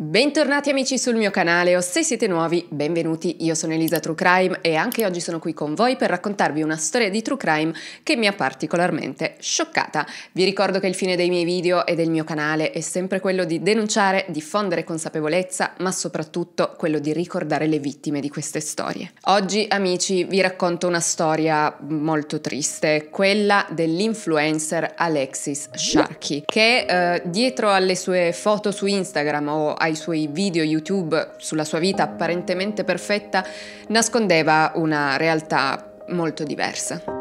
Bentornati amici sul mio canale o se siete nuovi, benvenuti, io sono Elisa True Crime e anche oggi sono qui con voi per raccontarvi una storia di True Crime che mi ha particolarmente scioccata. Vi ricordo che il fine dei miei video e del mio canale è sempre quello di denunciare, diffondere consapevolezza, ma soprattutto quello di ricordare le vittime di queste storie. Oggi amici vi racconto una storia molto triste, quella dell'influencer Alexis Sharkey, che eh, dietro alle sue foto su Instagram o ai ai suoi video YouTube sulla sua vita apparentemente perfetta nascondeva una realtà molto diversa.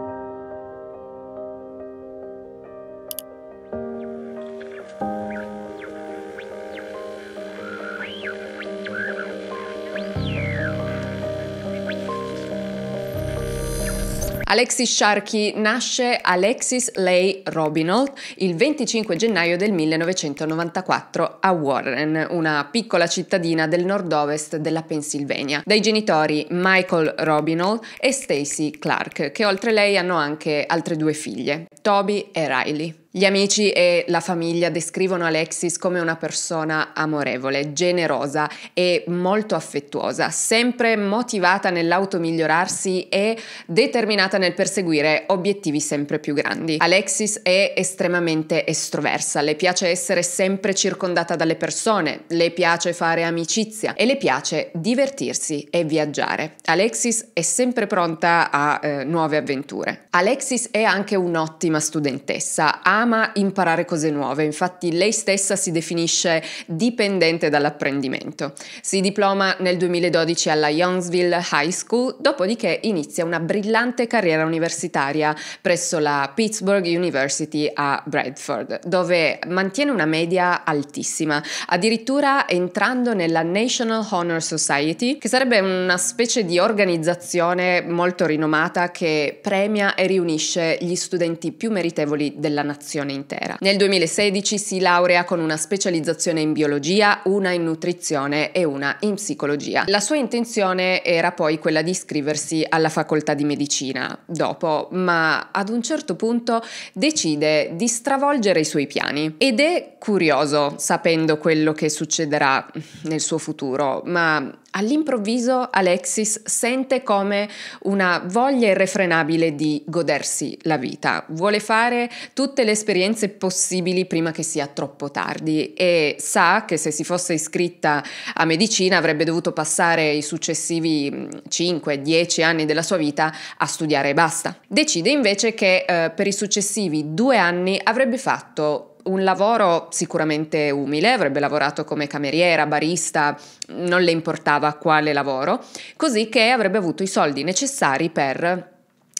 Alexis Sharkey nasce Alexis Leigh Robinold il 25 gennaio del 1994 a Warren, una piccola cittadina del nord-ovest della Pennsylvania, dai genitori Michael Robinold e Stacy Clark, che oltre lei hanno anche altre due figlie, Toby e Riley. Gli amici e la famiglia descrivono Alexis come una persona amorevole, generosa e molto affettuosa, sempre motivata nell'automigliorarsi e determinata nel perseguire obiettivi sempre più grandi. Alexis è estremamente estroversa, le piace essere sempre circondata dalle persone, le piace fare amicizia e le piace divertirsi e viaggiare. Alexis è sempre pronta a eh, nuove avventure. Alexis è anche un'ottima studentessa, ama ama imparare cose nuove, infatti lei stessa si definisce dipendente dall'apprendimento. Si diploma nel 2012 alla Youngsville High School, dopodiché inizia una brillante carriera universitaria presso la Pittsburgh University a Bradford, dove mantiene una media altissima, addirittura entrando nella National Honor Society, che sarebbe una specie di organizzazione molto rinomata che premia e riunisce gli studenti più meritevoli della nazione generazione intera. Nel 2016 si laurea con una specializzazione in biologia, una in nutrizione e una in psicologia. La sua intenzione era poi quella di iscriversi alla facoltà di medicina dopo, ma ad un certo punto decide di stravolgere i suoi piani ed è curioso sapendo quello che succederà nel suo futuro, ma all'improvviso Alexis sente come una voglia irrefrenabile di godersi la vita. Vuole fare tutte le esperienze possibili prima che sia troppo tardi e sa che se si fosse iscritta a medicina avrebbe dovuto passare i successivi 5-10 mm, anni della sua vita a studiare e basta. Decide invece che eh, per i successivi due anni avrebbe fatto un lavoro sicuramente umile, avrebbe lavorato come cameriera, barista, non le importava quale lavoro, così che avrebbe avuto i soldi necessari per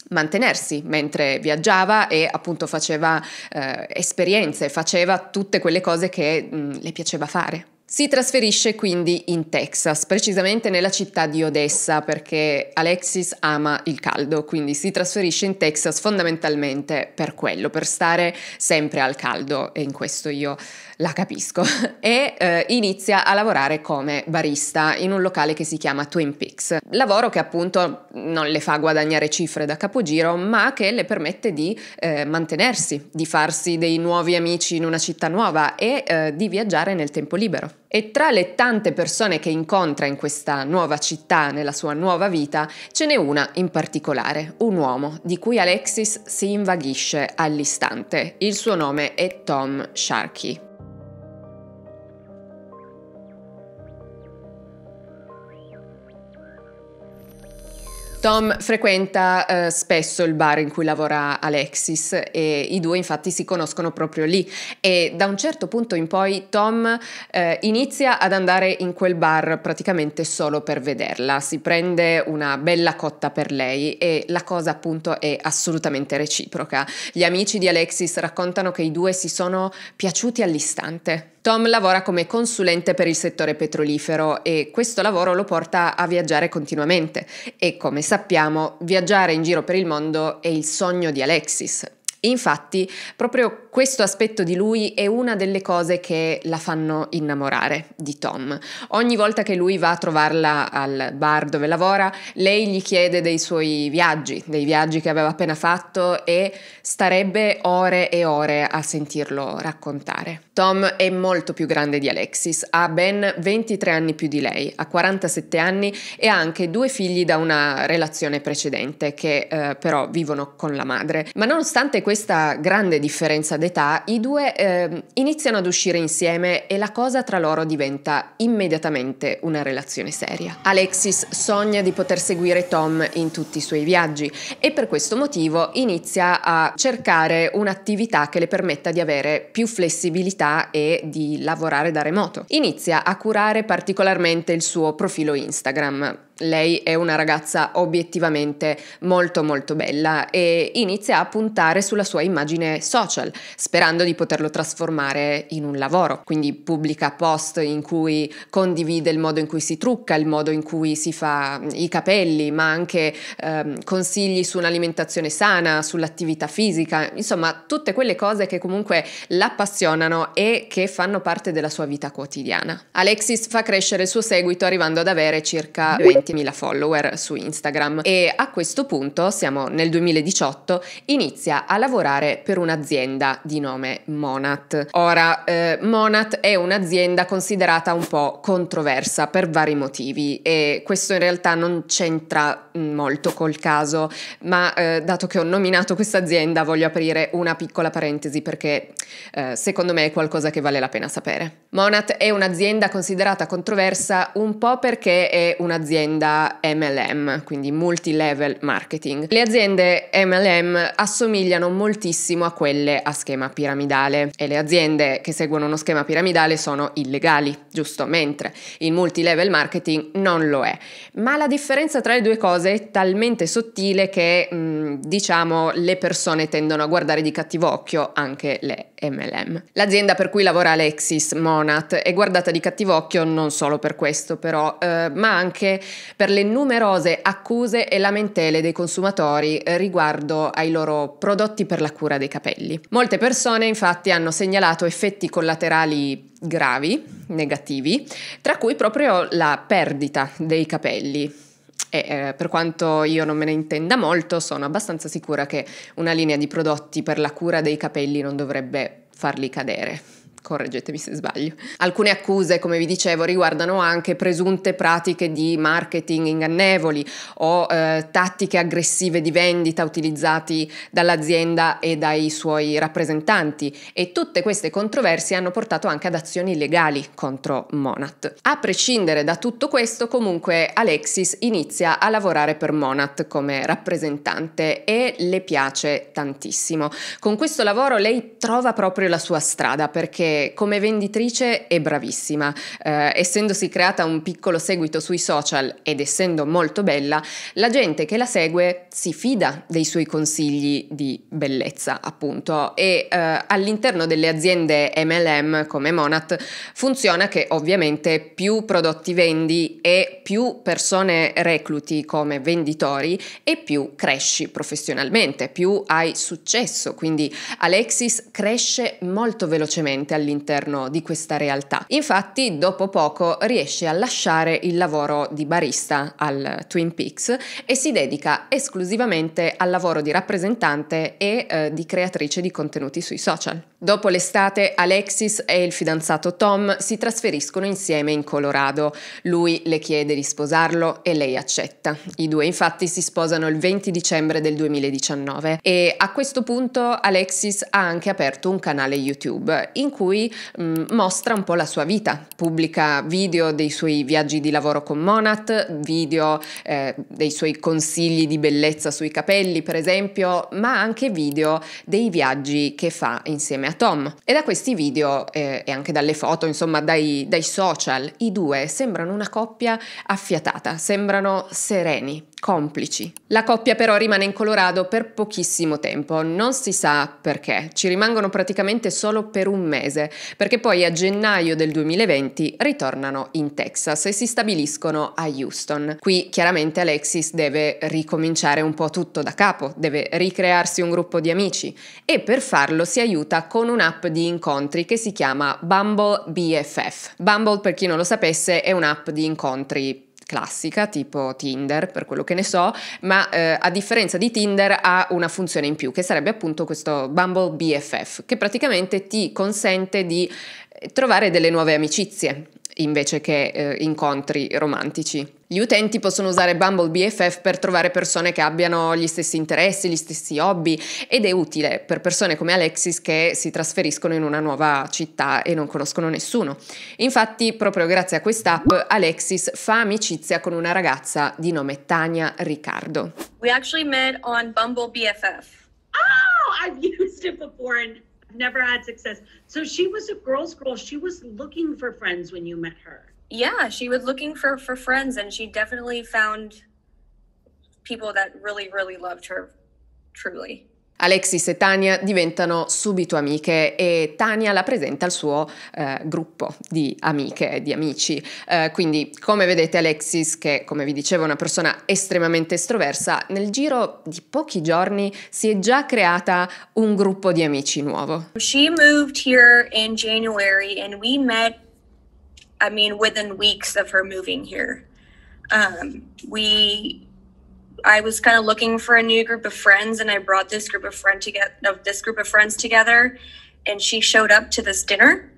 mantenersi mentre viaggiava e appunto faceva eh, esperienze, faceva tutte quelle cose che mh, mm, le piaceva fare. Si trasferisce quindi in Texas, precisamente nella città di Odessa, perché Alexis ama il caldo, quindi si trasferisce in Texas fondamentalmente per quello, per stare sempre al caldo e in questo io la capisco. E eh, inizia a lavorare come barista in un locale che si chiama Twin Peaks, lavoro che appunto non le fa guadagnare cifre da capogiro, ma che le permette di eh, mantenersi, di farsi dei nuovi amici in una città nuova e eh, di viaggiare nel tempo libero. E tra le tante persone che incontra in questa nuova città, nella sua nuova vita, ce n'è una in particolare, un uomo di cui Alexis si invaghisce all'istante. Il suo nome è Tom Sharkey. Tom frequenta eh, spesso il bar in cui lavora Alexis e i due infatti si conoscono proprio lì e da un certo punto in poi Tom eh, inizia ad andare in quel bar praticamente solo per vederla, si prende una bella cotta per lei e la cosa appunto è assolutamente reciproca. Gli amici di Alexis raccontano che i due si sono piaciuti all'istante. Tom lavora come consulente per il settore petrolifero e questo lavoro lo porta a viaggiare continuamente e come sappiamo viaggiare in giro per il mondo è il sogno di Alexis. Infatti, proprio questo aspetto di lui è una delle cose che la fanno innamorare di Tom. Ogni volta che lui va a trovarla al bar dove lavora, lei gli chiede dei suoi viaggi, dei viaggi che aveva appena fatto e starebbe ore e ore a sentirlo raccontare. Tom è molto più grande di Alexis, ha ben 23 anni più di lei, ha 47 anni e ha anche due figli da una relazione precedente che eh, però vivono con la madre. Ma nonostante questa grande differenza dei d'età, i due eh, iniziano ad uscire insieme e la cosa tra loro diventa immediatamente una relazione seria. Alexis sogna di poter seguire Tom in tutti i suoi viaggi e per questo motivo inizia a cercare un'attività che le permetta di avere più flessibilità e di lavorare da remoto. Inizia a curare particolarmente il suo profilo Instagram lei è una ragazza obiettivamente molto molto bella e inizia a puntare sulla sua immagine social, sperando di poterlo trasformare in un lavoro. Quindi pubblica post in cui condivide il modo in cui si trucca, il modo in cui si fa mm, i capelli, ma anche ehm, consigli su un'alimentazione sana, sull'attività fisica, insomma tutte quelle cose che comunque l'appassionano e che fanno parte della sua vita quotidiana. Alexis fa crescere il suo seguito arrivando ad avere circa 20 700.000 follower su Instagram e a questo punto, siamo nel 2018, inizia a lavorare per un'azienda di nome Monat. Ora, eh, Monat è un'azienda considerata un po' controversa per vari motivi e questo in realtà non c'entra molto col caso, ma eh, dato che ho nominato questa azienda voglio aprire una piccola parentesi perché eh, secondo me è qualcosa che vale la pena sapere. Monat è un'azienda considerata controversa un po' perché è un'azienda onda MLM, quindi multi-level marketing. Le aziende MLM assomigliano moltissimo a quelle a schema piramidale e le aziende che seguono uno schema piramidale sono illegali, giusto? Mentre il multi-level marketing non lo è. Ma la differenza tra le due cose è talmente sottile che, mh, mm, diciamo, le persone tendono a guardare di cattivo occhio anche le MLM. L'azienda per cui lavora Alexis, Monat, è guardata di cattivo occhio non solo per questo però, eh, ma anche per le numerose accuse e lamentele dei consumatori eh, riguardo ai loro prodotti per la cura dei capelli. Molte persone infatti hanno segnalato effetti collaterali gravi, negativi, tra cui proprio la perdita dei capelli. E, eh, per quanto io non me ne intenda molto, sono abbastanza sicura che una linea di prodotti per la cura dei capelli non dovrebbe farli cadere correggetemi se sbaglio. Alcune accuse, come vi dicevo, riguardano anche presunte pratiche di marketing ingannevoli o eh, tattiche aggressive di vendita utilizzate dall'azienda e dai suoi rappresentanti e tutte queste controversie hanno portato anche ad azioni legali contro Monat. A prescindere da tutto questo, comunque Alexis inizia a lavorare per Monat come rappresentante e le piace tantissimo. Con questo lavoro lei trova proprio la sua strada perché come venditrice è bravissima. Eh, essendosi creata un piccolo seguito sui social ed essendo molto bella, la gente che la segue si fida dei suoi consigli di bellezza, appunto. E eh, all'interno delle aziende MLM come Monat funziona che ovviamente più prodotti vendi e più persone recluti come venditori e più cresci professionalmente, più hai successo. Quindi Alexis cresce molto velocemente all'interno di questa realtà. Infatti dopo poco riesce a lasciare il lavoro di barista al Twin Peaks e si dedica esclusivamente al lavoro di rappresentante e eh, di creatrice di contenuti sui social. Dopo l'estate Alexis e il fidanzato Tom si trasferiscono insieme in Colorado. Lui le chiede di sposarlo e lei accetta. I due infatti si sposano il 20 dicembre del 2019 e a questo punto Alexis ha anche aperto un canale YouTube in cui cui mh, mm, mostra un po' la sua vita, pubblica video dei suoi viaggi di lavoro con Monat, video eh, dei suoi consigli di bellezza sui capelli per esempio, ma anche video dei viaggi che fa insieme a Tom. E da questi video eh, e anche dalle foto, insomma dai, dai social, i due sembrano una coppia affiatata, sembrano sereni, complici. La coppia però rimane in Colorado per pochissimo tempo, non si sa perché, ci rimangono praticamente solo per un mese, perché poi a gennaio del 2020 ritornano in Texas e si stabiliscono a Houston. Qui chiaramente Alexis deve ricominciare un po' tutto da capo, deve ricrearsi un gruppo di amici e per farlo si aiuta con un'app di incontri che si chiama Bumble BFF. Bumble, per chi non lo sapesse, è un'app di incontri classica tipo Tinder per quello che ne so, ma eh, a differenza di Tinder ha una funzione in più che sarebbe appunto questo Bumble BFF che praticamente ti consente di eh, trovare delle nuove amicizie invece che eh, incontri romantici. Gli utenti possono usare Bumble BFF per trovare persone che abbiano gli stessi interessi, gli stessi hobby ed è utile per persone come Alexis che si trasferiscono in una nuova città e non conoscono nessuno. Infatti, proprio grazie a quest'app, Alexis fa amicizia con una ragazza di nome Tania Riccardo. We actually met on Bumble BFF. Oh, I've used it before and never had success. So she was a girl's girl. She was looking for friends when you met her yeah she was looking for for friends and she definitely found people that really really loved her truly Alexis e Tania diventano subito amiche e Tania la presenta al suo eh, gruppo di amiche, di amici. Eh, quindi, come vedete, Alexis, che come vi dicevo è una persona estremamente estroversa, nel giro di pochi giorni si è già creata un gruppo di amici nuovo. She moved here in January and we met I mean, within weeks of her moving here. Um, we, I was kind of looking for a new group of friends, and I brought this group of friend this group of friends together, and she showed up to this dinner.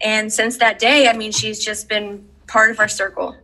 And since that day, I mean, she's just been part of our circle.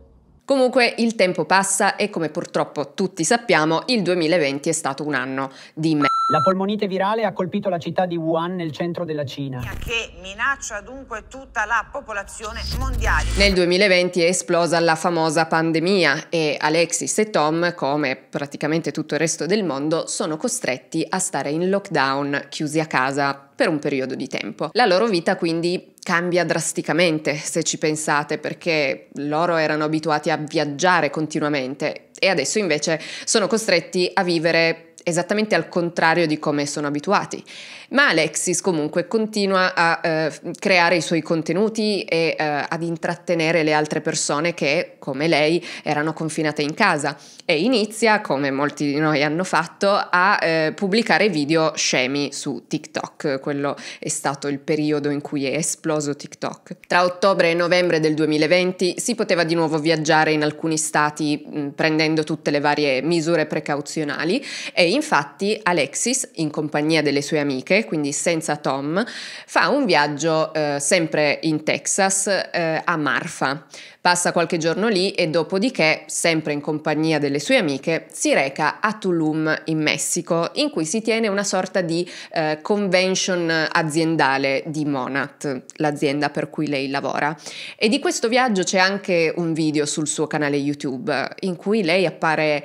Comunque il tempo passa e come purtroppo tutti sappiamo il 2020 è stato un anno di me. La polmonite virale ha colpito la città di Wuhan nel centro della Cina. Che minaccia dunque tutta la popolazione mondiale. Nel 2020 è esplosa la famosa pandemia e Alexis e Tom, come praticamente tutto il resto del mondo, sono costretti a stare in lockdown, chiusi a casa per un periodo di tempo. La loro vita quindi cambia drasticamente se ci pensate perché loro erano abituati a viaggiare continuamente e adesso invece sono costretti a vivere esattamente al contrario di come sono abituati. Ma Alexis comunque continua a eh, creare i suoi contenuti e eh, ad intrattenere le altre persone che come lei erano confinate in casa e inizia, come molti di noi hanno fatto, a eh, pubblicare video scemi su TikTok. Quello è stato il periodo in cui è esploso TikTok. Tra ottobre e novembre del 2020 si poteva di nuovo viaggiare in alcuni stati mh, mm, prendendo tutte le varie misure precauzionali e infatti Alexis, in compagnia delle sue amiche, quindi senza Tom, fa un viaggio eh, sempre in Texas eh, a Marfa. Passa qualche giorno lì e dopodiché, sempre in compagnia delle sue amiche, si reca a Tulum in Messico, in cui si tiene una sorta di eh, convention aziendale di Monat, l'azienda per cui lei lavora. E di questo viaggio c'è anche un video sul suo canale YouTube in cui lei appare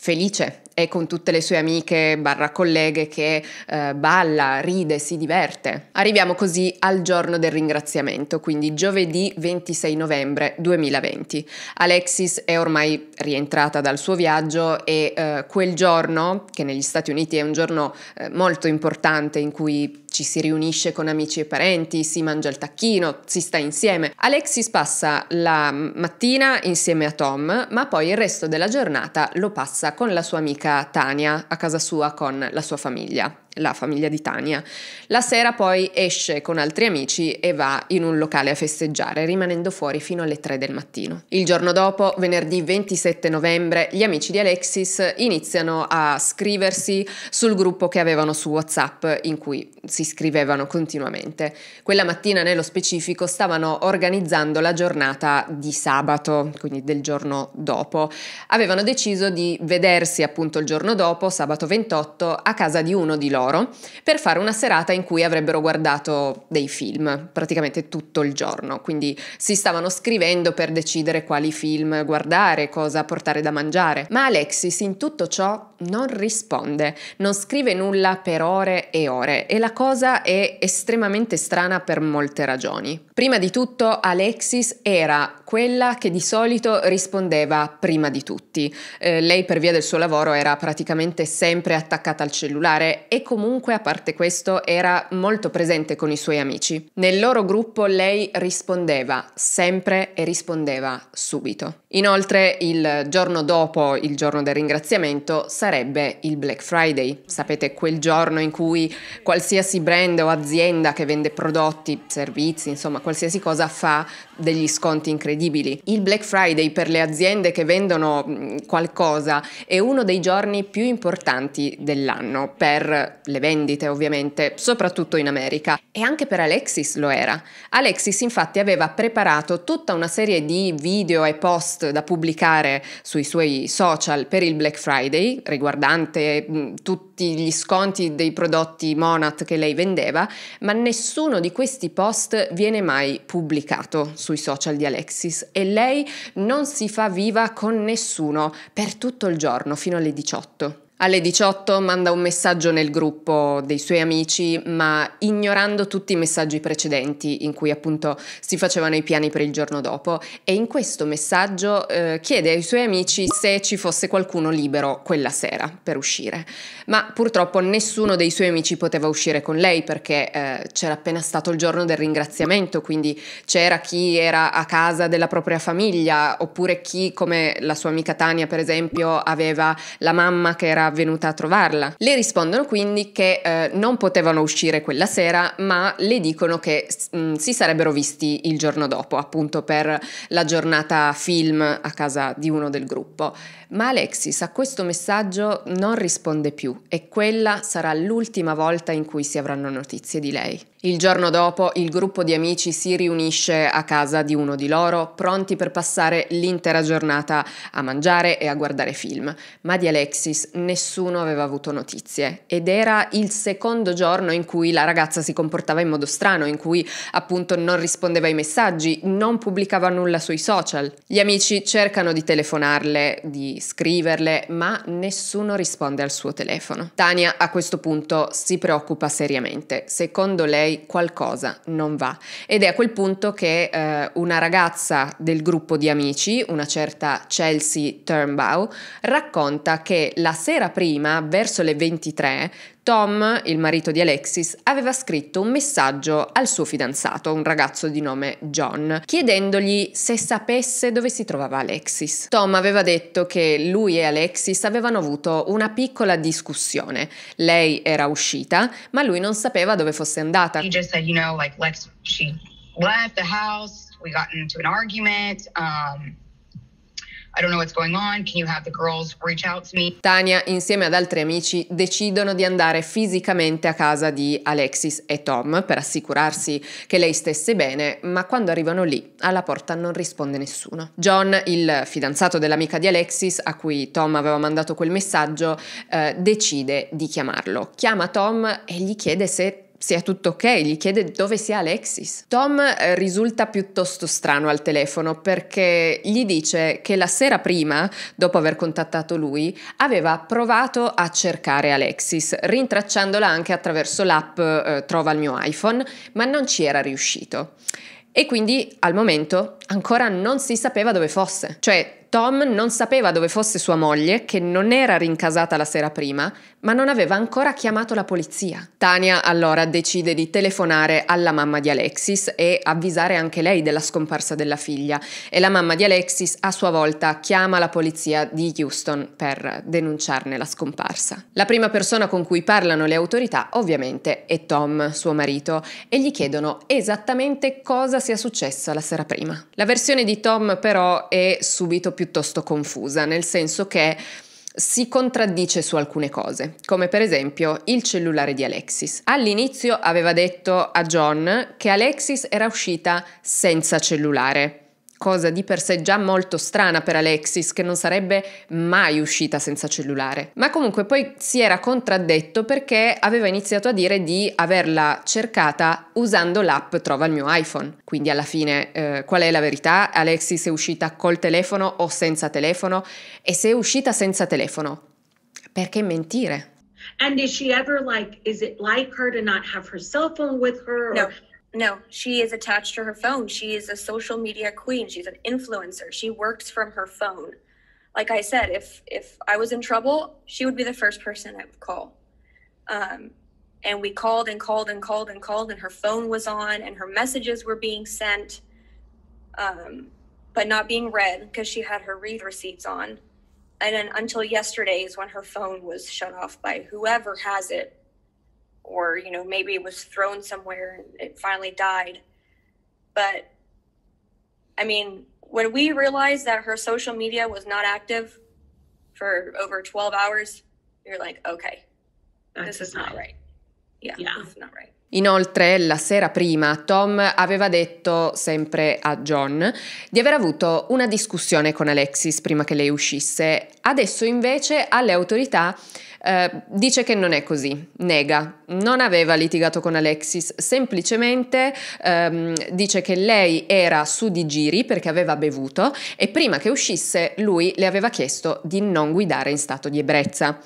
felice e con tutte le sue amiche barra colleghe che eh, balla, ride, si diverte. Arriviamo così al giorno del ringraziamento, quindi giovedì 26 novembre 2020. Alexis è ormai rientrata dal suo viaggio e eh, quel giorno, che negli Stati Uniti è un giorno eh, molto importante in cui ci si riunisce con amici e parenti, si mangia il tacchino, si sta insieme. Alexis passa la mattina insieme a Tom, ma poi il resto della giornata lo passa con la sua amica Tania a casa sua con la sua famiglia la famiglia di Tania. La sera poi esce con altri amici e va in un locale a festeggiare, rimanendo fuori fino alle 3 del mattino. Il giorno dopo, venerdì 27 novembre, gli amici di Alexis iniziano a scriversi sul gruppo che avevano su WhatsApp in cui si scrivevano continuamente. Quella mattina nello specifico stavano organizzando la giornata di sabato, quindi del giorno dopo. Avevano deciso di vedersi appunto il giorno dopo, sabato 28, a casa di uno di loro loro per fare una serata in cui avrebbero guardato dei film praticamente tutto il giorno, quindi si stavano scrivendo per decidere quali film guardare, cosa portare da mangiare. Ma Alexis in tutto ciò non risponde, non scrive nulla per ore e ore e la cosa è estremamente strana per molte ragioni. Prima di tutto Alexis era quella che di solito rispondeva prima di tutti. Eh, lei per via del suo lavoro era praticamente sempre attaccata al cellulare e comunque a parte questo era molto presente con i suoi amici. Nel loro gruppo lei rispondeva sempre e rispondeva subito. Inoltre il giorno dopo il giorno del ringraziamento sarebbe il Black Friday, sapete quel giorno in cui qualsiasi brand o azienda che vende prodotti, servizi, insomma qualsiasi cosa fa degli sconti incredibili. Il Black Friday per le aziende che vendono mm, qualcosa è uno dei giorni più importanti dell'anno per le vendite ovviamente, soprattutto in America e anche per Alexis lo era. Alexis infatti aveva preparato tutta una serie di video e post da pubblicare sui suoi social per il Black Friday riguardante mm, tutto tutti gli sconti dei prodotti Monat che lei vendeva, ma nessuno di questi post viene mai pubblicato sui social di Alexis e lei non si fa viva con nessuno per tutto il giorno fino alle 18. Alle 18 manda un messaggio nel gruppo dei suoi amici, ma ignorando tutti i messaggi precedenti in cui appunto si facevano i piani per il giorno dopo e in questo messaggio eh, chiede ai suoi amici se ci fosse qualcuno libero quella sera per uscire. Ma purtroppo nessuno dei suoi amici poteva uscire con lei perché eh, c'era appena stato il giorno del ringraziamento, quindi c'era chi era a casa della propria famiglia oppure chi come la sua amica Tania per esempio aveva la mamma che era venuta a trovarla. Le rispondono quindi che eh, non potevano uscire quella sera, ma le dicono che mh, mm, si sarebbero visti il giorno dopo, appunto per la giornata film a casa di uno del gruppo. Ma Alexis a questo messaggio non risponde più e quella sarà l'ultima volta in cui si avranno notizie di lei. Il giorno dopo il gruppo di amici si riunisce a casa di uno di loro, pronti per passare l'intera giornata a mangiare e a guardare film, ma di Alexis nessuno aveva avuto notizie ed era il secondo giorno in cui la ragazza si comportava in modo strano, in cui appunto non rispondeva ai messaggi, non pubblicava nulla sui social. Gli amici cercano di telefonarle, di scriverle, ma nessuno risponde al suo telefono. Tania a questo punto si preoccupa seriamente. Secondo lei qualcosa non va ed è a quel punto che eh, una ragazza del gruppo di amici, una certa Chelsea Turnbow, racconta che la sera prima, verso le 23, Tom, il marito di Alexis, aveva scritto un messaggio al suo fidanzato, un ragazzo di nome John, chiedendogli se sapesse dove si trovava Alexis. Tom aveva detto che lui e Alexis avevano avuto una piccola discussione. Lei era uscita, ma lui non sapeva dove fosse andata. He just said, you know, like, let's, she left the house, we got into an argument, um... I don't know what's going on. me? Tania, insieme ad altri amici, decidono di andare fisicamente a casa di Alexis e Tom per assicurarsi che lei stesse bene, ma quando arrivano lì, alla porta non risponde nessuno. John, il fidanzato dell'amica di Alexis, a cui Tom aveva mandato quel messaggio, eh, decide di chiamarlo. Chiama Tom e gli chiede se sia tutto ok, gli chiede dove sia Alexis. Tom eh, risulta piuttosto strano al telefono perché gli dice che la sera prima, dopo aver contattato lui, aveva provato a cercare Alexis, rintracciandola anche attraverso l'app eh, Trova il mio iPhone, ma non ci era riuscito. E quindi al momento ancora non si sapeva dove fosse. Cioè Tom non sapeva dove fosse sua moglie, che non era rincasata la sera prima, ma non aveva ancora chiamato la polizia. Tania allora decide di telefonare alla mamma di Alexis e avvisare anche lei della scomparsa della figlia e la mamma di Alexis a sua volta chiama la polizia di Houston per denunciarne la scomparsa. La prima persona con cui parlano le autorità ovviamente è Tom, suo marito, e gli chiedono esattamente cosa sia successo la sera prima. La versione di Tom però è subito piuttosto confusa, nel senso che si contraddice su alcune cose, come per esempio il cellulare di Alexis. All'inizio aveva detto a John che Alexis era uscita senza cellulare cosa di per sé già molto strana per Alexis, che non sarebbe mai uscita senza cellulare. Ma comunque poi si era contraddetto perché aveva iniziato a dire di averla cercata usando l'app Trova il mio iPhone. Quindi alla fine eh, qual è la verità? Alexis è uscita col telefono o senza telefono? E se è uscita senza telefono, perché mentire? And is she ever like, is it like her to not have her cell phone with her? No. Or No, she is attached to her phone. She is a social media queen. She's an influencer. She works from her phone. Like I said, if if I was in trouble, she would be the first person I would call. Um, and we called and called and called and called, and her phone was on, and her messages were being sent, um, but not being read because she had her read receipts on. And then until yesterday is when her phone was shut off by whoever has it or you know maybe it was thrown somewhere and it finally died but i mean when we realized that her social media was not active for over 12 hours you're like okay That's this is not right yeah, yeah. this is not right Inoltre, la sera prima, Tom aveva detto, sempre a John, di aver avuto una discussione con Alexis prima che lei uscisse. Adesso invece alle autorità eh, dice che non è così, nega, non aveva litigato con Alexis, semplicemente ehm, dice che lei era su di giri perché aveva bevuto e prima che uscisse lui le aveva chiesto di non guidare in stato di ebbrezza.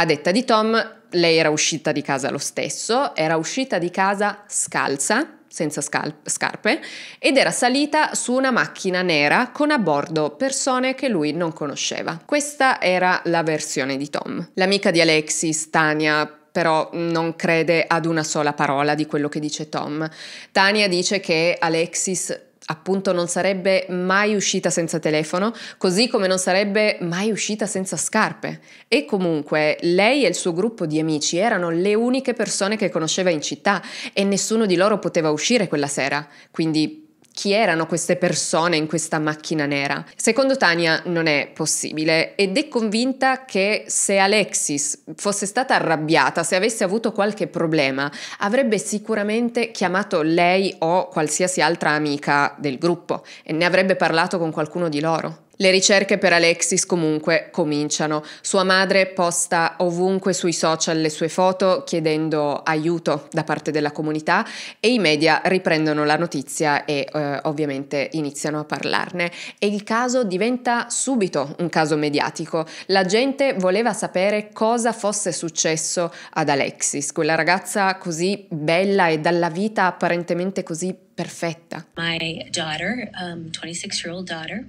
A detta di Tom, lei era uscita di casa lo stesso, era uscita di casa scalza, senza scarpe, ed era salita su una macchina nera con a bordo persone che lui non conosceva. Questa era la versione di Tom. L'amica di Alexis, Tania, però non crede ad una sola parola di quello che dice Tom. Tania dice che Alexis appunto non sarebbe mai uscita senza telefono, così come non sarebbe mai uscita senza scarpe. E comunque lei e il suo gruppo di amici erano le uniche persone che conosceva in città e nessuno di loro poteva uscire quella sera, quindi chi erano queste persone in questa macchina nera. Secondo Tania non è possibile ed è convinta che se Alexis fosse stata arrabbiata, se avesse avuto qualche problema, avrebbe sicuramente chiamato lei o qualsiasi altra amica del gruppo e ne avrebbe parlato con qualcuno di loro. Le ricerche per Alexis comunque cominciano. Sua madre posta ovunque sui social le sue foto chiedendo aiuto da parte della comunità e i media riprendono la notizia e eh, ovviamente iniziano a parlarne e il caso diventa subito un caso mediatico. La gente voleva sapere cosa fosse successo ad Alexis, quella ragazza così bella e dalla vita apparentemente così perfetta. My daughter, um, 26 year old daughter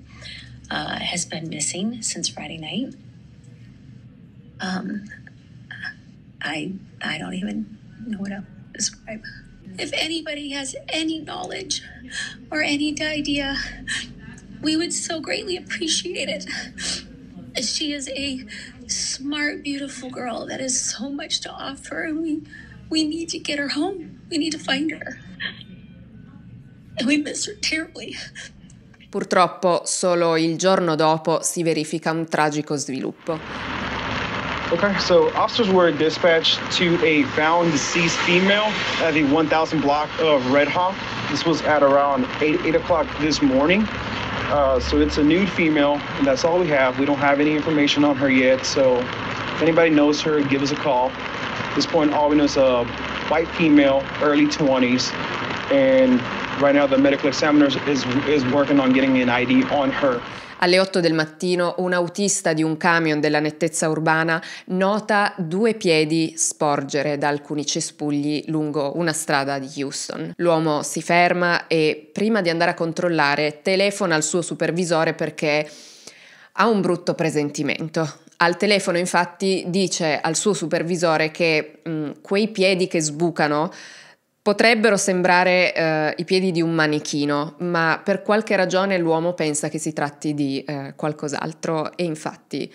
uh, has been missing since Friday night. Um, I I don't even know what to describe. If anybody has any knowledge or any idea, we would so greatly appreciate it. She is a smart, beautiful girl that has so much to offer, and we we need to get her home. We need to find her, and we miss her terribly. Purtroppo solo il giorno dopo si verifica un tragico sviluppo. Okay, so officers were dispatched to a found deceased female at the 1000 block of Red Hawk. This was at around 8, 8 o'clock this morning. Uh, so it's a nude female, and that's all we have. We don't have any information on her yet, so if anybody knows her, give us a call. At this point, all we know is a white female, early 20s, and Right now the medical examiner is, is working on getting an ID on her. Alle 8 del mattino un autista di un camion della nettezza urbana nota due piedi sporgere da alcuni cespugli lungo una strada di Houston. L'uomo si ferma e prima di andare a controllare telefona al suo supervisore perché ha un brutto presentimento. Al telefono infatti dice al suo supervisore che mh, mm, quei piedi che sbucano Potrebbero sembrare eh, i piedi di un manichino, ma per qualche ragione l'uomo pensa che si tratti di eh, qualcos'altro e infatti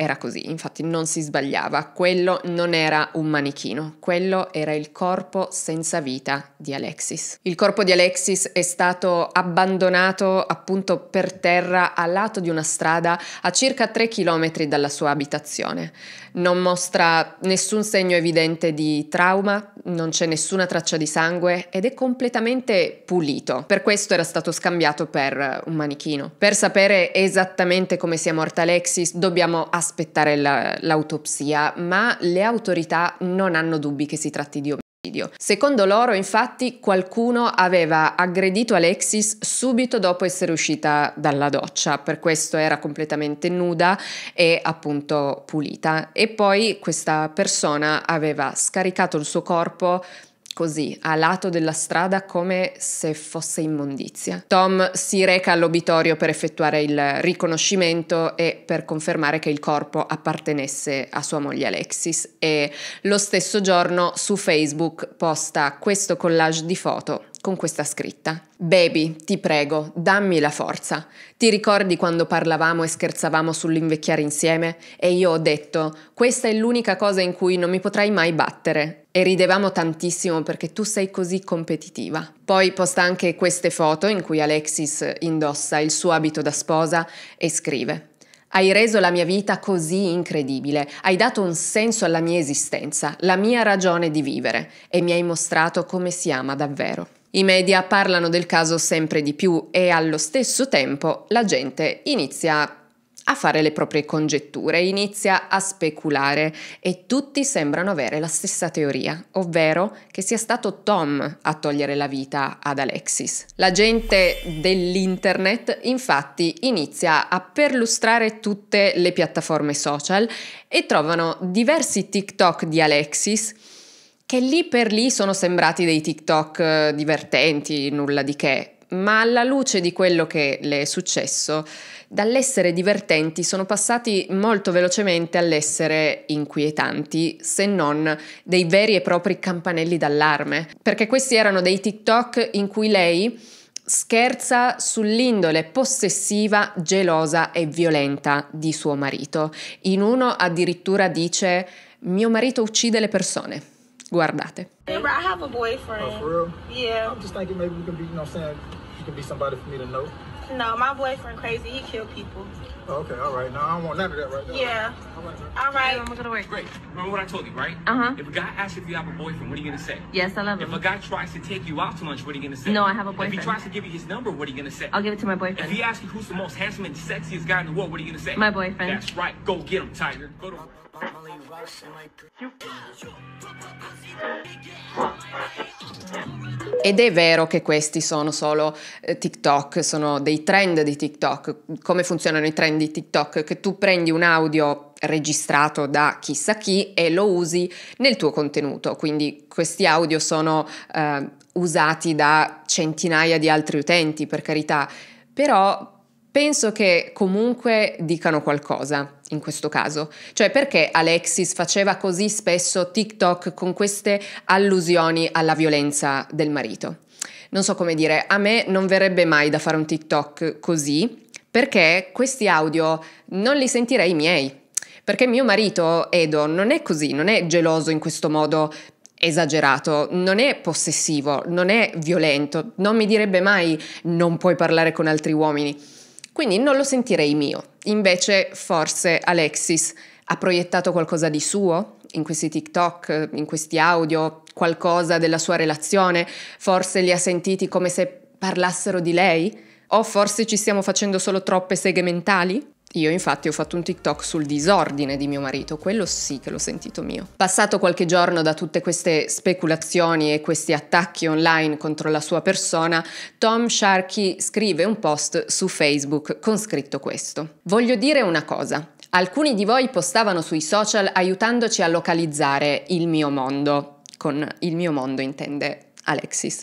era così, infatti non si sbagliava, quello non era un manichino, quello era il corpo senza vita di Alexis. Il corpo di Alexis è stato abbandonato appunto per terra al lato di una strada a circa 3 km dalla sua abitazione. Non mostra nessun segno evidente di trauma, non c'è nessuna traccia di sangue ed è completamente pulito. Per questo era stato scambiato per un manichino. Per sapere esattamente come sia morta Alexis dobbiamo assolutamente aspettare la, l'autopsia, ma le autorità non hanno dubbi che si tratti di omicidio. Secondo loro, infatti, qualcuno aveva aggredito Alexis subito dopo essere uscita dalla doccia, per questo era completamente nuda e appunto pulita. E poi questa persona aveva scaricato il suo corpo così, a lato della strada come se fosse immondizia. Tom si reca all'obitorio per effettuare il riconoscimento e per confermare che il corpo appartenesse a sua moglie Alexis e lo stesso giorno su Facebook posta questo collage di foto con questa scritta. Baby, ti prego, dammi la forza. Ti ricordi quando parlavamo e scherzavamo sull'invecchiare insieme? E io ho detto, questa è l'unica cosa in cui non mi potrai mai battere. E ridevamo tantissimo perché tu sei così competitiva. Poi posta anche queste foto in cui Alexis indossa il suo abito da sposa e scrive. Hai reso la mia vita così incredibile, hai dato un senso alla mia esistenza, la mia ragione di vivere e mi hai mostrato come si ama davvero. I media parlano del caso sempre di più e allo stesso tempo la gente inizia a fare le proprie congetture, inizia a speculare e tutti sembrano avere la stessa teoria, ovvero che sia stato Tom a togliere la vita ad Alexis. La gente dell'internet infatti inizia a perlustrare tutte le piattaforme social e trovano diversi TikTok di Alexis che lì per lì sono sembrati dei TikTok eh, divertenti, nulla di che, ma alla luce di quello che le è successo, dall'essere divertenti sono passati molto velocemente all'essere inquietanti, se non dei veri e propri campanelli d'allarme, perché questi erano dei TikTok in cui lei scherza sull'indole possessiva, gelosa e violenta di suo marito. In uno addirittura dice mio marito uccide le persone. Guardate. I have a boyfriend. Oh, yeah. I'm just thinking maybe we can be, you know what I'm saying, you can be somebody for me to know. No, my boyfriend crazy. He killed people. Oh, okay, all right. Now I don't want none of that right now. Yeah. All right. All right. I'm gonna away. Great. Remember what I told you, right? Uh huh. If a guy asks if you have a boyfriend, what are you gonna say? Yes, I love him. If a guy tries to take you out to lunch, what are you gonna say? No, I have a boyfriend. If he tries to give you his number, what are you gonna say? I'll give it to my boyfriend. If he asks you who's the most handsome and sexiest guy in the world, what are you gonna say? My boyfriend. That's right. Go get him, Tiger. Go to. Ed è vero che questi sono solo eh, TikTok, sono dei trend di TikTok. Come funzionano i trend di TikTok? Che tu prendi un audio registrato da chissà chi e lo usi nel tuo contenuto. Quindi questi audio sono eh, usati da centinaia di altri utenti, per carità. Però penso che comunque dicano qualcosa in questo caso. Cioè perché Alexis faceva così spesso TikTok con queste allusioni alla violenza del marito? Non so come dire, a me non verrebbe mai da fare un TikTok così perché questi audio non li sentirei miei. Perché mio marito Edo non è così, non è geloso in questo modo esagerato, non è possessivo, non è violento, non mi direbbe mai non puoi parlare con altri uomini quindi non lo sentirei mio. Invece forse Alexis ha proiettato qualcosa di suo in questi TikTok, in questi audio, qualcosa della sua relazione, forse li ha sentiti come se parlassero di lei? O forse ci stiamo facendo solo troppe seghe mentali? Io infatti ho fatto un TikTok sul disordine di mio marito, quello sì che l'ho sentito mio. Passato qualche giorno da tutte queste speculazioni e questi attacchi online contro la sua persona, Tom Sharkey scrive un post su Facebook con scritto questo. Voglio dire una cosa. Alcuni di voi postavano sui social aiutandoci a localizzare il mio mondo. Con il mio mondo intende Alexis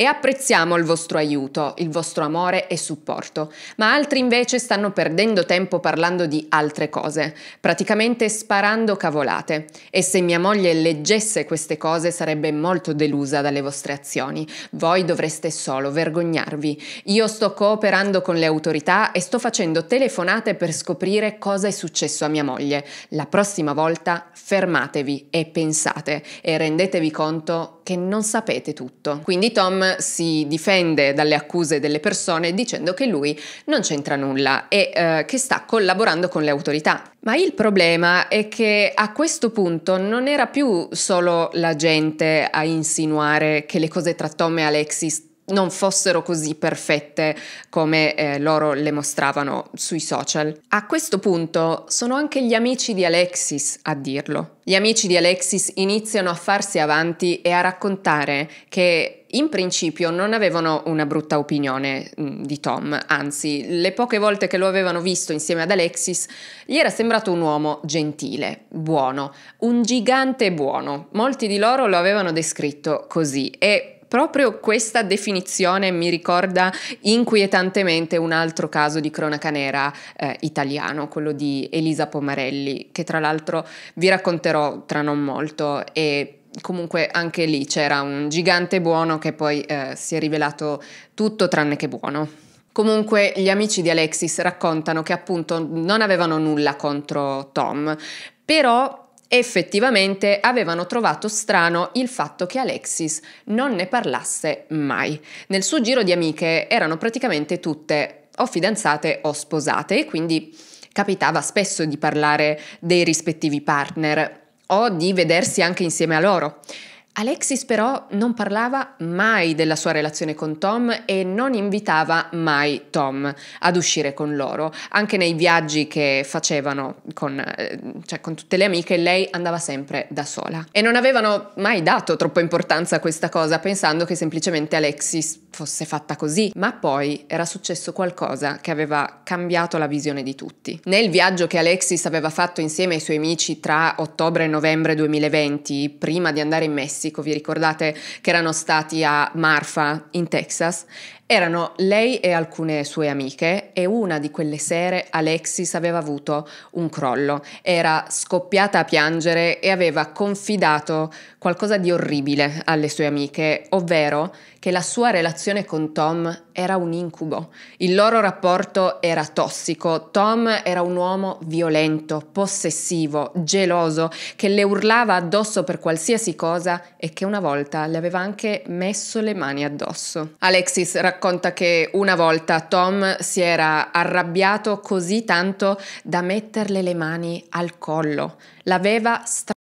e apprezziamo il vostro aiuto, il vostro amore e supporto, ma altri invece stanno perdendo tempo parlando di altre cose, praticamente sparando cavolate. E se mia moglie leggesse queste cose sarebbe molto delusa dalle vostre azioni. Voi dovreste solo vergognarvi. Io sto cooperando con le autorità e sto facendo telefonate per scoprire cosa è successo a mia moglie. La prossima volta fermatevi e pensate e rendetevi conto che non sapete tutto. Quindi Tom si difende dalle accuse delle persone dicendo che lui non c'entra nulla e eh, che sta collaborando con le autorità. Ma il problema è che a questo punto non era più solo la gente a insinuare che le cose tra Tom e Alexis non fossero così perfette come eh, loro le mostravano sui social. A questo punto sono anche gli amici di Alexis a dirlo. Gli amici di Alexis iniziano a farsi avanti e a raccontare che in principio non avevano una brutta opinione mm, di Tom, anzi le poche volte che lo avevano visto insieme ad Alexis gli era sembrato un uomo gentile, buono, un gigante buono. Molti di loro lo avevano descritto così e proprio questa definizione mi ricorda inquietantemente un altro caso di cronaca nera eh, italiano, quello di Elisa Pomarelli, che tra l'altro vi racconterò tra non molto e comunque anche lì c'era un gigante buono che poi eh, si è rivelato tutto tranne che buono. Comunque gli amici di Alexis raccontano che appunto non avevano nulla contro Tom, però effettivamente avevano trovato strano il fatto che Alexis non ne parlasse mai. Nel suo giro di amiche erano praticamente tutte o fidanzate o sposate e quindi capitava spesso di parlare dei rispettivi partner o di vedersi anche insieme a loro. Alexis però non parlava mai della sua relazione con Tom e non invitava mai Tom ad uscire con loro. Anche nei viaggi che facevano con, eh, cioè, con, tutte le amiche, lei andava sempre da sola. E non avevano mai dato troppa importanza a questa cosa, pensando che semplicemente Alexis fosse fatta così. Ma poi era successo qualcosa che aveva cambiato la visione di tutti. Nel viaggio che Alexis aveva fatto insieme ai suoi amici tra ottobre e novembre 2020, prima di andare in Messico, Messico, vi ricordate che erano stati a Marfa in Texas? Erano lei e alcune sue amiche e una di quelle sere Alexis aveva avuto un crollo, era scoppiata a piangere e aveva confidato qualcosa di orribile alle sue amiche, ovvero che la sua relazione con Tom era un incubo. Il loro rapporto era tossico. Tom era un uomo violento, possessivo, geloso, che le urlava addosso per qualsiasi cosa e che una volta le aveva anche messo le mani addosso. Alexis racconta che una volta Tom si era arrabbiato così tanto da metterle le mani al collo. L'aveva strappato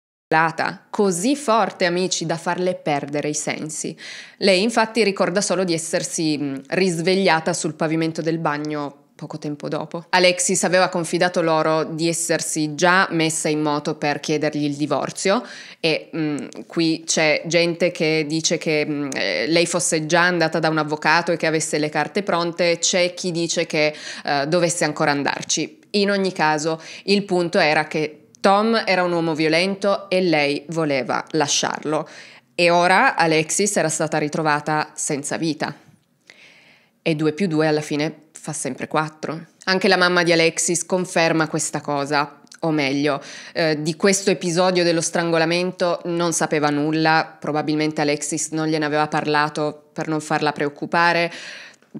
così forte, amici, da farle perdere i sensi. Lei infatti ricorda solo di essersi risvegliata sul pavimento del bagno poco tempo dopo. Alexis aveva confidato loro di essersi già messa in moto per chiedergli il divorzio e mh, qui c'è gente che dice che mh, eh, lei fosse già andata da un avvocato e che avesse le carte pronte, c'è chi dice che uh, dovesse ancora andarci. In ogni caso, il punto era che Tom era un uomo violento e lei voleva lasciarlo. E ora Alexis era stata ritrovata senza vita. E 2 più 2 alla fine fa sempre 4. Anche la mamma di Alexis conferma questa cosa, o meglio, eh, di questo episodio dello strangolamento non sapeva nulla, probabilmente Alexis non gliene aveva parlato per non farla preoccupare,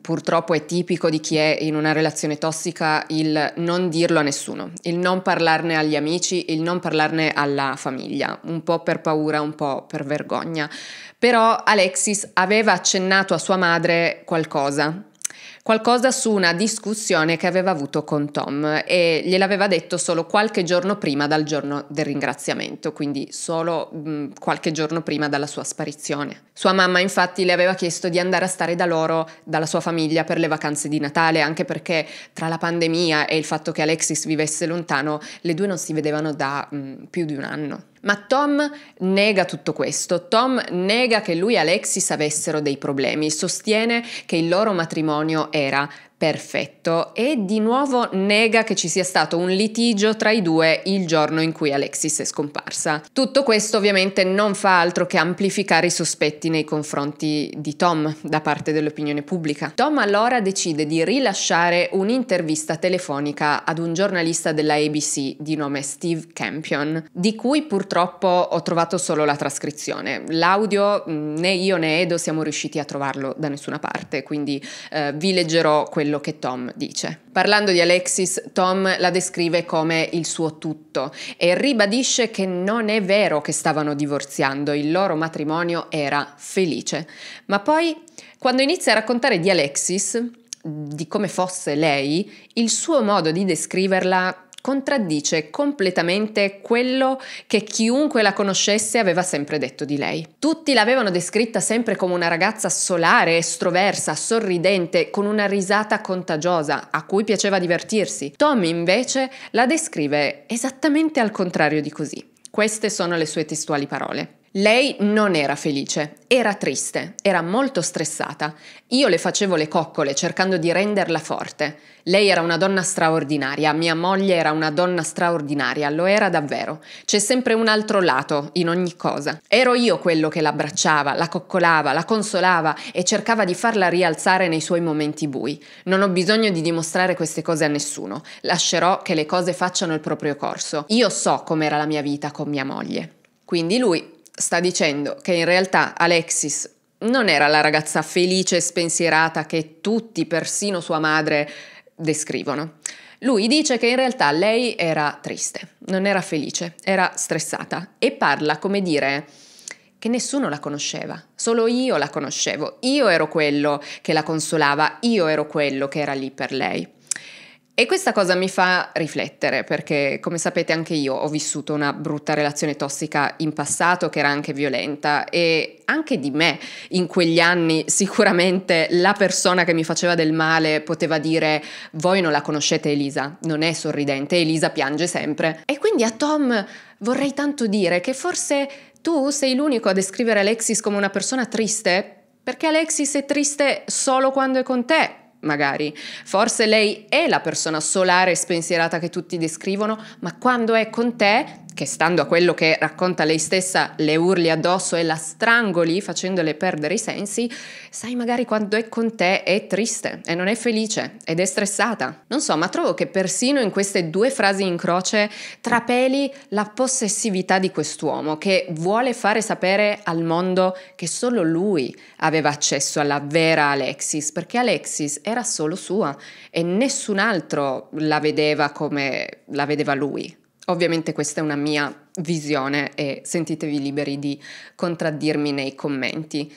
purtroppo è tipico di chi è in una relazione tossica il non dirlo a nessuno, il non parlarne agli amici, il non parlarne alla famiglia, un po' per paura, un po' per vergogna. Però Alexis aveva accennato a sua madre qualcosa qualcosa su una discussione che aveva avuto con Tom e gliel'aveva detto solo qualche giorno prima dal giorno del ringraziamento, quindi solo mh, mm, qualche giorno prima dalla sua sparizione. Sua mamma infatti le aveva chiesto di andare a stare da loro, dalla sua famiglia, per le vacanze di Natale, anche perché tra la pandemia e il fatto che Alexis vivesse lontano, le due non si vedevano da mh, mm, più di un anno. Ma Tom nega tutto questo, Tom nega che lui e Alexis avessero dei problemi, sostiene che il loro matrimonio era Perfetto. E di nuovo nega che ci sia stato un litigio tra i due il giorno in cui Alexis è scomparsa. Tutto questo ovviamente non fa altro che amplificare i sospetti nei confronti di Tom da parte dell'opinione pubblica. Tom allora decide di rilasciare un'intervista telefonica ad un giornalista della ABC di nome Steve Campion, di cui purtroppo ho trovato solo la trascrizione. L'audio mm, né io né Edo siamo riusciti a trovarlo da nessuna parte, quindi eh, vi leggerò quello quello che Tom dice. Parlando di Alexis, Tom la descrive come il suo tutto e ribadisce che non è vero che stavano divorziando, il loro matrimonio era felice. Ma poi, quando inizia a raccontare di Alexis, di come fosse lei, il suo modo di descriverla contraddice completamente quello che chiunque la conoscesse aveva sempre detto di lei. Tutti l'avevano descritta sempre come una ragazza solare, estroversa, sorridente, con una risata contagiosa, a cui piaceva divertirsi. Tommy invece la descrive esattamente al contrario di così. Queste sono le sue testuali parole. Lei non era felice, era triste, era molto stressata. Io le facevo le coccole cercando di renderla forte. Lei era una donna straordinaria, mia moglie era una donna straordinaria, lo era davvero. C'è sempre un altro lato in ogni cosa. Ero io quello che l'abbracciava, la coccolava, la consolava e cercava di farla rialzare nei suoi momenti bui. Non ho bisogno di dimostrare queste cose a nessuno. Lascerò che le cose facciano il proprio corso. Io so com'era la mia vita con mia moglie. Quindi lui sta dicendo che in realtà Alexis non era la ragazza felice e spensierata che tutti, persino sua madre, descrivono. Lui dice che in realtà lei era triste, non era felice, era stressata e parla come dire che nessuno la conosceva, solo io la conoscevo, io ero quello che la consolava, io ero quello che era lì per lei. E questa cosa mi fa riflettere perché, come sapete, anche io ho vissuto una brutta relazione tossica in passato che era anche violenta e anche di me in quegli anni sicuramente la persona che mi faceva del male poteva dire voi non la conoscete Elisa, non è sorridente, Elisa piange sempre. E quindi a Tom vorrei tanto dire che forse tu sei l'unico a descrivere Alexis come una persona triste perché Alexis è triste solo quando è con te magari. Forse lei è la persona solare e spensierata che tutti descrivono, ma quando è con te che stando a quello che racconta lei stessa le urli addosso e la strangoli facendole perdere i sensi, sai magari quando è con te è triste e non è felice ed è stressata. Non so, ma trovo che persino in queste due frasi in croce trapeli la possessività di quest'uomo che vuole fare sapere al mondo che solo lui aveva accesso alla vera Alexis, perché Alexis era solo sua e nessun altro la vedeva come la vedeva lui. Ovviamente questa è una mia visione e sentitevi liberi di contraddirmi nei commenti.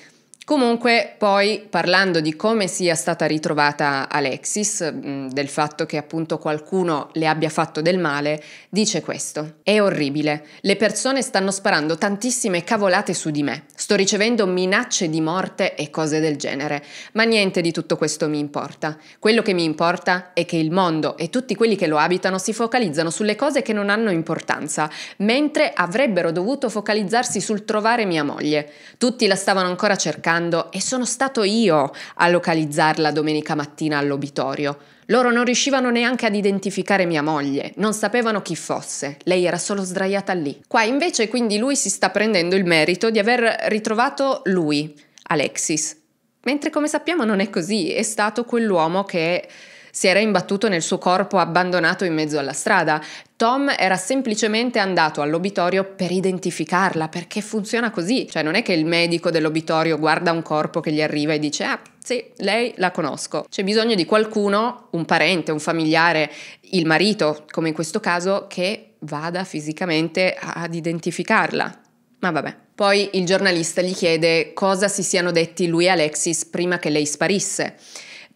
Comunque, poi parlando di come sia stata ritrovata Alexis, mm, del fatto che appunto qualcuno le abbia fatto del male, dice questo: È orribile. Le persone stanno sparando tantissime cavolate su di me. Sto ricevendo minacce di morte e cose del genere. Ma niente di tutto questo mi importa. Quello che mi importa è che il mondo e tutti quelli che lo abitano si focalizzano sulle cose che non hanno importanza, mentre avrebbero dovuto focalizzarsi sul trovare mia moglie. Tutti la stavano ancora cercando domando e sono stato io a localizzarla domenica mattina all'obitorio. Loro non riuscivano neanche ad identificare mia moglie, non sapevano chi fosse, lei era solo sdraiata lì. Qua invece quindi lui si sta prendendo il merito di aver ritrovato lui, Alexis. Mentre come sappiamo non è così, è stato quell'uomo che si era imbattuto nel suo corpo abbandonato in mezzo alla strada. Tom era semplicemente andato all'obitorio per identificarla, perché funziona così. Cioè non è che il medico dell'obitorio guarda un corpo che gli arriva e dice ah sì, lei la conosco. C'è bisogno di qualcuno, un parente, un familiare, il marito, come in questo caso, che vada fisicamente ad identificarla. Ma vabbè. Poi il giornalista gli chiede cosa si siano detti lui e Alexis prima che lei sparisse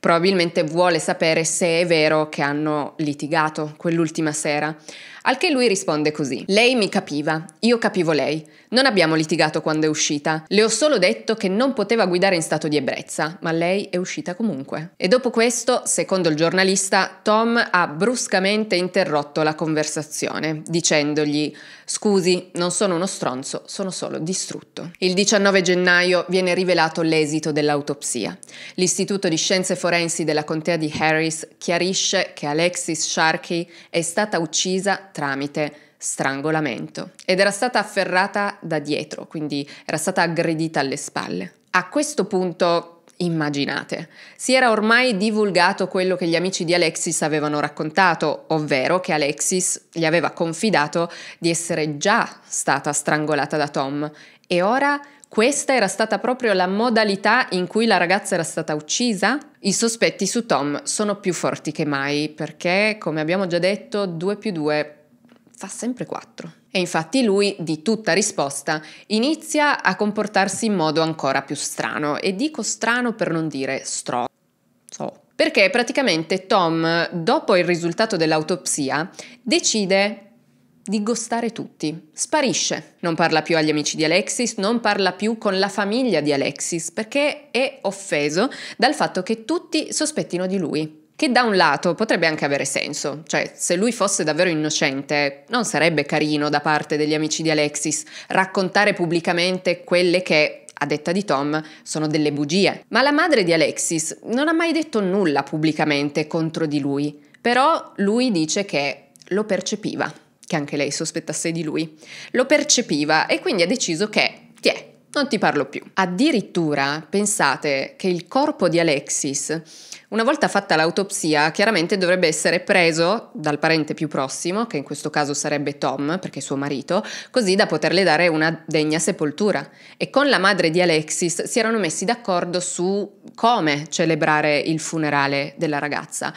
probabilmente vuole sapere se è vero che hanno litigato quell'ultima sera. Al che lui risponde così. Lei mi capiva, io capivo lei. Non abbiamo litigato quando è uscita. Le ho solo detto che non poteva guidare in stato di ebbrezza, ma lei è uscita comunque. E dopo questo, secondo il giornalista, Tom ha bruscamente interrotto la conversazione, dicendogli Scusi, non sono uno stronzo, sono solo distrutto. Il 19 gennaio viene rivelato l'esito dell'autopsia. L'Istituto di Scienze Forensi della Contea di Harris chiarisce che Alexis Sharkey è stata uccisa tramite strangolamento ed era stata afferrata da dietro, quindi era stata aggredita alle spalle. A questo punto Immaginate, si era ormai divulgato quello che gli amici di Alexis avevano raccontato, ovvero che Alexis gli aveva confidato di essere già stata strangolata da Tom e ora questa era stata proprio la modalità in cui la ragazza era stata uccisa? I sospetti su Tom sono più forti che mai perché, come abbiamo già detto, 2 più 2 fa sempre 4. E infatti lui, di tutta risposta, inizia a comportarsi in modo ancora più strano, e dico strano per non dire stro. So. Perché praticamente Tom, dopo il risultato dell'autopsia, decide di gostare tutti. Sparisce. Non parla più agli amici di Alexis, non parla più con la famiglia di Alexis, perché è offeso dal fatto che tutti sospettino di lui che da un lato potrebbe anche avere senso, cioè se lui fosse davvero innocente non sarebbe carino da parte degli amici di Alexis raccontare pubblicamente quelle che, a detta di Tom, sono delle bugie. Ma la madre di Alexis non ha mai detto nulla pubblicamente contro di lui, però lui dice che lo percepiva, che anche lei sospettasse di lui, lo percepiva e quindi ha deciso che, tiè, non ti parlo più. Addirittura pensate che il corpo di Alexis, una volta fatta l'autopsia, chiaramente dovrebbe essere preso dal parente più prossimo, che in questo caso sarebbe Tom, perché è suo marito, così da poterle dare una degna sepoltura. E con la madre di Alexis si erano messi d'accordo su come celebrare il funerale della ragazza.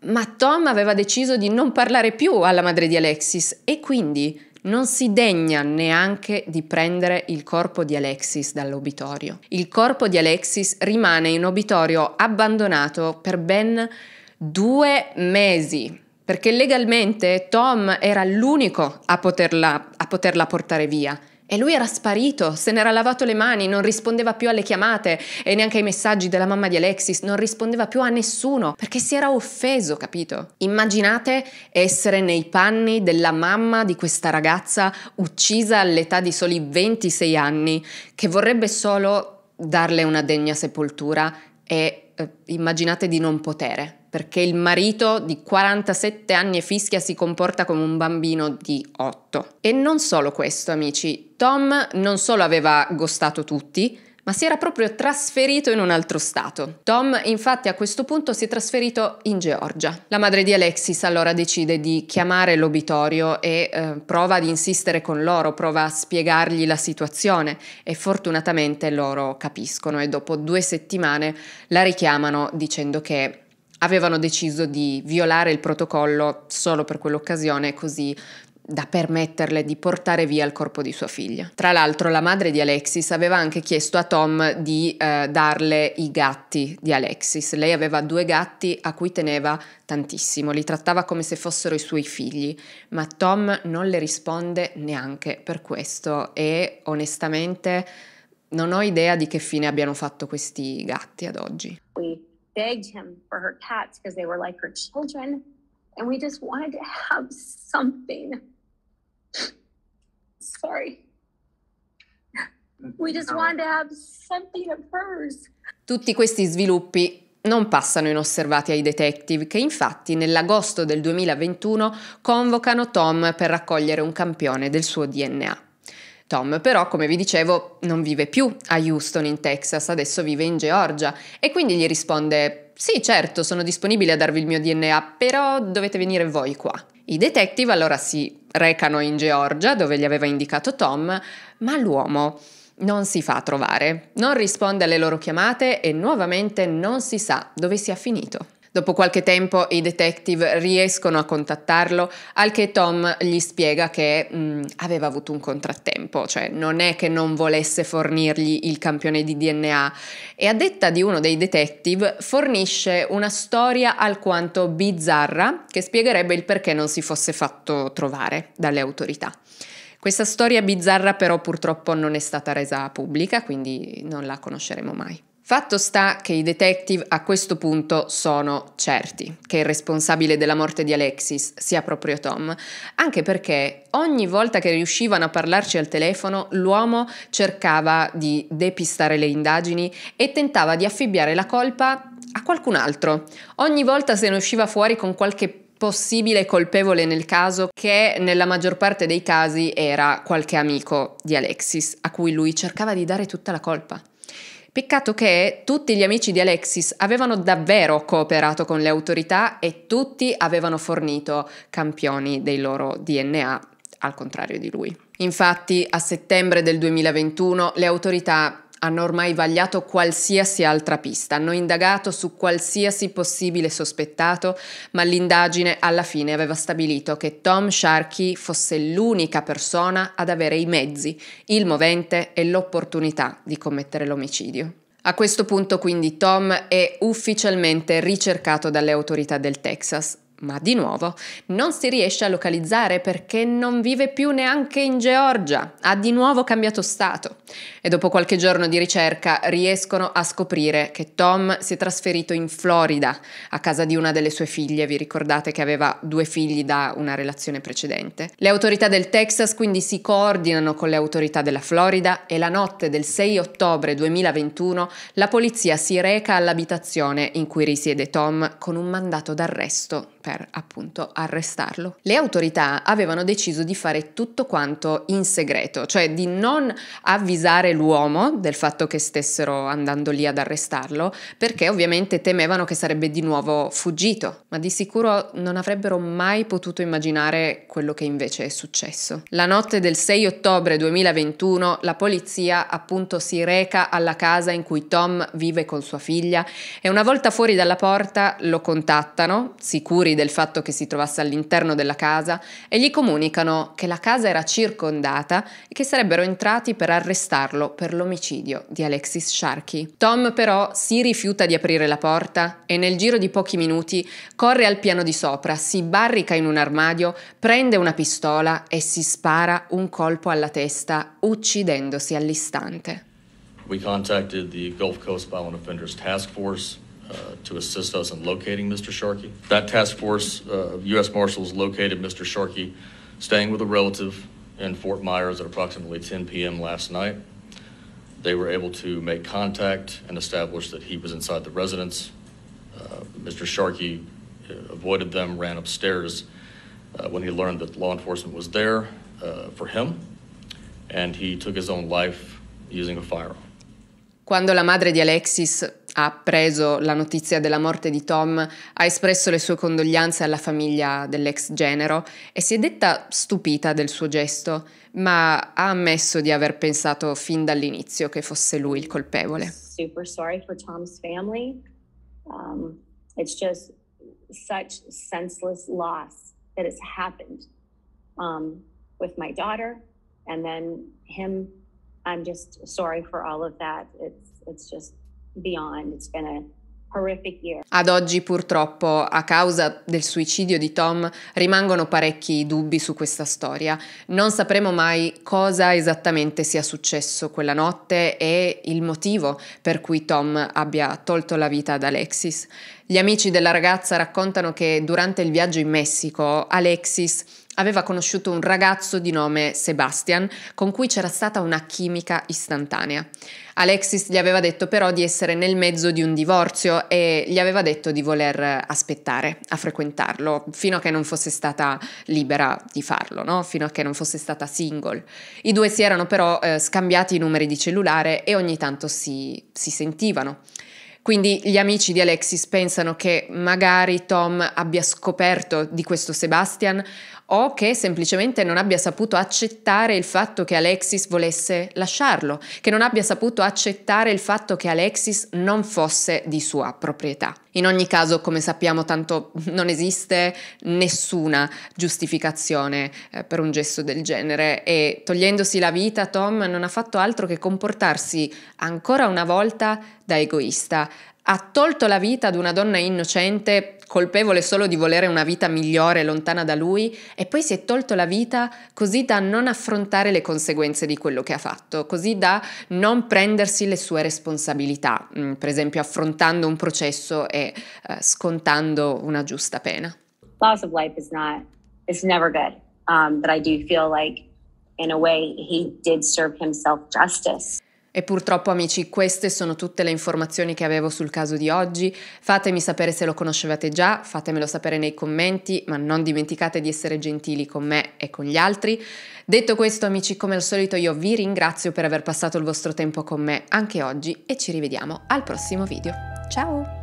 Ma Tom aveva deciso di non parlare più alla madre di Alexis e quindi non si degna neanche di prendere il corpo di Alexis dall'obitorio. Il corpo di Alexis rimane in obitorio abbandonato per ben due mesi, perché legalmente Tom era l'unico a poterla, a poterla portare via e lui era sparito, se n'era lavato le mani, non rispondeva più alle chiamate e neanche ai messaggi della mamma di Alexis, non rispondeva più a nessuno perché si era offeso, capito? Immaginate essere nei panni della mamma di questa ragazza uccisa all'età di soli 26 anni che vorrebbe solo darle una degna sepoltura e eh, immaginate di non potere perché il marito di 47 anni e fischia si comporta come un bambino di 8. E non solo questo, amici, Tom non solo aveva gostato tutti, ma si era proprio trasferito in un altro stato. Tom infatti a questo punto si è trasferito in Georgia. La madre di Alexis allora decide di chiamare l'obitorio e eh, prova ad insistere con loro, prova a spiegargli la situazione e fortunatamente loro capiscono e dopo due settimane la richiamano dicendo che avevano deciso di violare il protocollo solo per quell'occasione, così da permetterle di portare via il corpo di sua figlia. Tra l'altro la madre di Alexis aveva anche chiesto a Tom di eh, darle i gatti di Alexis. Lei aveva due gatti a cui teneva tantissimo, li trattava come se fossero i suoi figli, ma Tom non le risponde neanche per questo e onestamente non ho idea di che fine abbiano fatto questi gatti ad oggi. Oui begged him for her cats because they were like her children. And we just wanted to have something. Sorry. We just wanted to have something of hers. Tutti questi sviluppi non passano inosservati ai detective che infatti nell'agosto del 2021 convocano Tom per raccogliere un campione del suo DNA. Tom però, come vi dicevo, non vive più a Houston in Texas, adesso vive in Georgia e quindi gli risponde sì certo sono disponibile a darvi il mio DNA, però dovete venire voi qua. I detective allora si recano in Georgia dove gli aveva indicato Tom, ma l'uomo non si fa trovare, non risponde alle loro chiamate e nuovamente non si sa dove sia finito. Dopo qualche tempo i detective riescono a contattarlo, al che Tom gli spiega che mh, mm, aveva avuto un contrattempo, cioè non è che non volesse fornirgli il campione di DNA e a detta di uno dei detective fornisce una storia alquanto bizzarra che spiegherebbe il perché non si fosse fatto trovare dalle autorità. Questa storia bizzarra però purtroppo non è stata resa pubblica, quindi non la conosceremo mai. Fatto sta che i detective a questo punto sono certi che il responsabile della morte di Alexis sia proprio Tom, anche perché ogni volta che riuscivano a parlarci al telefono l'uomo cercava di depistare le indagini e tentava di affibbiare la colpa a qualcun altro. Ogni volta se ne usciva fuori con qualche possibile colpevole nel caso che nella maggior parte dei casi era qualche amico di Alexis a cui lui cercava di dare tutta la colpa. Peccato che tutti gli amici di Alexis avevano davvero cooperato con le autorità e tutti avevano fornito campioni dei loro DNA, al contrario di lui. Infatti, a settembre del 2021 le autorità hanno ormai vagliato qualsiasi altra pista, hanno indagato su qualsiasi possibile sospettato, ma l'indagine alla fine aveva stabilito che Tom Sharkey fosse l'unica persona ad avere i mezzi, il movente e l'opportunità di commettere l'omicidio. A questo punto quindi Tom è ufficialmente ricercato dalle autorità del Texas ma di nuovo non si riesce a localizzare perché non vive più neanche in Georgia, ha di nuovo cambiato stato e dopo qualche giorno di ricerca riescono a scoprire che Tom si è trasferito in Florida a casa di una delle sue figlie, vi ricordate che aveva due figli da una relazione precedente. Le autorità del Texas quindi si coordinano con le autorità della Florida e la notte del 6 ottobre 2021 la polizia si reca all'abitazione in cui risiede Tom con un mandato d'arresto per appunto arrestarlo. Le autorità avevano deciso di fare tutto quanto in segreto, cioè di non avvisare l'uomo del fatto che stessero andando lì ad arrestarlo, perché ovviamente temevano che sarebbe di nuovo fuggito, ma di sicuro non avrebbero mai potuto immaginare quello che invece è successo. La notte del 6 ottobre 2021 la polizia appunto si reca alla casa in cui Tom vive con sua figlia e una volta fuori dalla porta lo contattano, sicuri del fatto che si trovasse all'interno della casa e gli comunicano che la casa era circondata e che sarebbero entrati per arrestarlo per l'omicidio di Alexis Sharkey. Tom però si rifiuta di aprire la porta e nel giro di pochi minuti corre al piano di sopra, si barrica in un armadio, prende una pistola e si spara un colpo alla testa, uccidendosi all'istante. We contacted the Gulf Coast Violent Offenders Task Force Uh, to assist us in locating Mr. Sharkey. That task force of uh, U.S. Marshals located Mr. Sharkey staying with a relative in Fort Myers at approximately 10 p.m. last night. They were able to make contact and establish that he was inside the residence. Uh, Mr. Sharkey avoided them, ran upstairs when he learned that law enforcement was there for him, and he took his own life using a firearm. Quando la madre di Alexis ha appreso la notizia della morte di Tom, ha espresso le sue condoglianze alla famiglia dell'ex genero e si è detta stupita del suo gesto, ma ha ammesso di aver pensato fin dall'inizio che fosse lui il colpevole. Super sorry for Tom's family. Um, it's just such senseless loss that has happened um, with my daughter and then him I'm just sorry for all of that. It's, it's just beyond. It's been a horrific year. Ad oggi, purtroppo, a causa del suicidio di Tom, rimangono parecchi dubbi su questa storia. Non sapremo mai cosa esattamente sia successo quella notte e il motivo per cui Tom abbia tolto la vita ad Alexis. Gli amici della ragazza raccontano che durante il viaggio in Messico, Alexis aveva conosciuto un ragazzo di nome Sebastian con cui c'era stata una chimica istantanea. Alexis gli aveva detto però di essere nel mezzo di un divorzio e gli aveva detto di voler aspettare a frequentarlo fino a che non fosse stata libera di farlo, no? fino a che non fosse stata single. I due si erano però eh, scambiati i numeri di cellulare e ogni tanto si, si sentivano. Quindi gli amici di Alexis pensano che magari Tom abbia scoperto di questo Sebastian o che semplicemente non abbia saputo accettare il fatto che Alexis volesse lasciarlo, che non abbia saputo accettare il fatto che Alexis non fosse di sua proprietà. In ogni caso, come sappiamo, tanto non esiste nessuna giustificazione eh, per un gesto del genere e togliendosi la vita Tom non ha fatto altro che comportarsi ancora una volta da egoista. Ha tolto la vita ad una donna innocente colpevole solo di volere una vita migliore lontana da lui e poi si è tolto la vita così da non affrontare le conseguenze di quello che ha fatto, così da non prendersi le sue responsabilità, mm, per esempio affrontando un processo e uh, scontando una giusta pena. Loss of life is not it's never good, um, but I do feel like in a way he did serve himself justice. E purtroppo amici, queste sono tutte le informazioni che avevo sul caso di oggi. Fatemi sapere se lo conoscevate già, fatemelo sapere nei commenti, ma non dimenticate di essere gentili con me e con gli altri. Detto questo amici, come al solito io vi ringrazio per aver passato il vostro tempo con me anche oggi e ci rivediamo al prossimo video. Ciao!